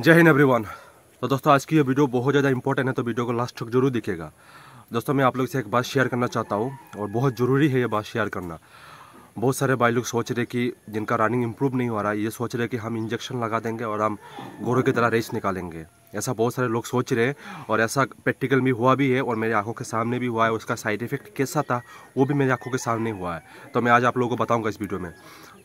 जय हिंद एवरीवन तो दोस्तों आज की ये वीडियो बहुत ज़्यादा इंपॉर्टेंट है तो वीडियो को लास्ट तक जरूर दिखेगा दोस्तों मैं आप लोग से एक बात शेयर करना चाहता हूँ और बहुत ज़रूरी है ये बात शेयर करना बहुत सारे भाई लोग सोच रहे कि जिनका रनिंग इम्प्रूव नहीं हो रहा है ये सोच रहे कि हम इंजेक्शन लगा देंगे और हम गोरों की तरह रेस निकालेंगे ऐसा बहुत सारे लोग सोच रहे हैं और ऐसा प्रैक्टिकल भी हुआ भी है और मेरी आंखों के सामने भी हुआ है उसका साइड इफेक्ट कैसा था वो भी मेरी आंखों के सामने हुआ है तो मैं आज आप लोगों को बताऊंगा इस वीडियो में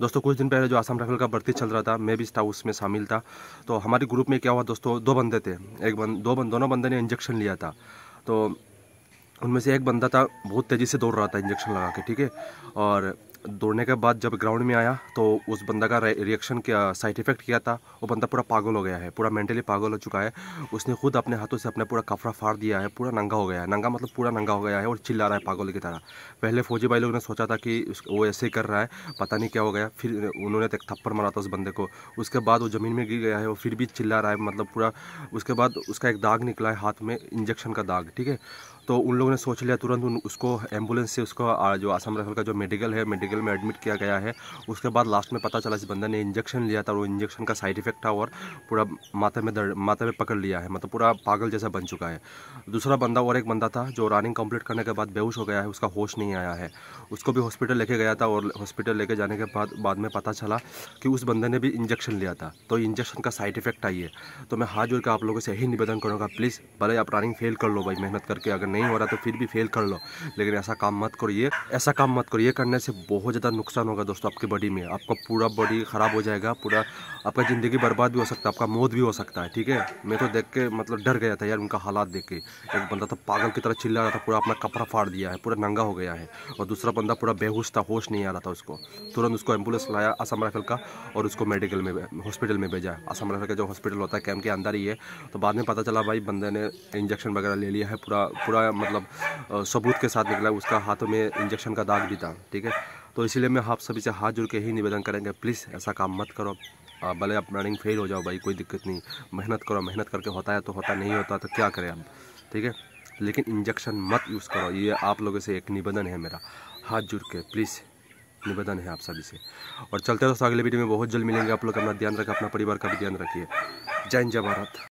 दोस्तों कुछ दिन पहले जो आसाम राइफल का भर्ती चल रहा था मैं भी था उसमें शामिल था तो हमारे ग्रुप में क्या हुआ दोस्तों दो बंदे थे एक बंद दो बंद दोनों बंदे ने इंजेक्शन लिया था तो उनमें से एक बंदा था बहुत तेज़ी से दौड़ रहा था इंजेक्शन लगा के ठीक है और दौड़ने के बाद जब ग्राउंड में आया तो उस बंदा का रिएक्शन क्या साइड इफेक्ट किया था वो बंदा पूरा पागल हो गया है पूरा मेंटली पागल हो चुका है उसने खुद अपने हाथों से अपना पूरा कफरा फाड़ दिया है पूरा नंगा हो गया है नंगा मतलब पूरा नंगा हो गया है और चिल्ला रहा है पागल की तरह पहले फौजी भाई लोग ने सोचा था कि वो ऐसे ही कर रहा है पता नहीं क्या हो गया फिर उन्होंने एक थप्पड़ मारा था उस बंदे को उसके बाद वो ज़मीन में गिर गया है वो फिर भी चिल्ला रहा है मतलब पूरा उसके बाद उसका एक दाग निकला है हाथ में इंजेक्शन का दाग ठीक है तो उन लोगों ने सोच लिया तुरंत उसको एम्बुलेंस से उसको जो आसाम राइफल का जो मेडिकल है मेडिकल हॉस्पिटल में एडमिट किया गया है उसके बाद लास्ट में पता चला इस बंदा ने इंजेक्शन लिया था और इंजेक्शन का साइड इफेक्ट था और पूरा माथे में दर्द माथे में पकड़ लिया है मतलब पूरा पागल जैसा बन चुका है दूसरा बंदा और एक बंदा था जो रनिंग कंप्लीट करने के बाद बेहोश हो गया है उसका होश नहीं आया है उसको भी हॉस्पिटल लेके गया था और हॉस्पिटल लेके जाने के बाद बाद में पता चला कि उस बंदे ने भी इंजेक्शन लिया था तो इंजेक्शन का साइड इफेक्ट आई है तो मैं हाथ जोड़ के आप लोगों से यही निवेदन करूँगा प्लीज़ भले आप रनिंग फेल कर लो भाई मेहनत करके अगर नहीं हो रहा तो फिर भी फेल कर लो लेकिन ऐसा काम मत करो ऐसा काम मत करिए करने से बहुत बहुत ज़्यादा नुकसान होगा दोस्तों आपकी बॉडी में आपका पूरा बॉडी ख़राब हो जाएगा पूरा आपका ज़िंदगी बर्बाद भी हो सकता है आपका मौत भी हो सकता है ठीक है मैं तो देख के मतलब डर गया था यार उनका हालात देख के एक बंदा तो पागल की तरह चिल्ला रहा था पूरा अपना कपड़ा फाड़ दिया है पूरा नंगा हो गया है और दूसरा बंदा पूरा बेहोश था होश नहीं आ रहा था उसको तुरंत उसको एम्बुलेंस लाया असम राइफल का और उसको मेडिकल में हॉस्पिटल में भेजा असम राइफल का जो हॉस्पिटल होता है कैम्प के अंदर ही है तो बाद में पता चला भाई बंदे ने इंजेक्शन वगैरह ले लिया है पूरा पूरा मतलब सबूत के साथ निकला उसका हाथों में इंजेक्शन का दाग भी था ठीक है तो इसीलिए मैं आप सभी से हाथ जुड़ के ही निवेदन करेंगे प्लीज़ ऐसा काम मत करो भले आप रनिंग फेल हो जाओ भाई कोई दिक्कत नहीं मेहनत करो मेहनत करके होता है तो होता नहीं होता तो क्या करें आप ठीक है लेकिन इंजेक्शन मत यूज़ करो ये आप लोगों से एक निवेदन है मेरा हाथ जुड़ के प्लीज़ निवेदन है आप सभी से और चलते दोस्तों अगले वीडियो में बहुत जल्द मिलेंगे आप लोग अपना ध्यान रखें अपना परिवार का भी ध्यान रखिए जय जय भारत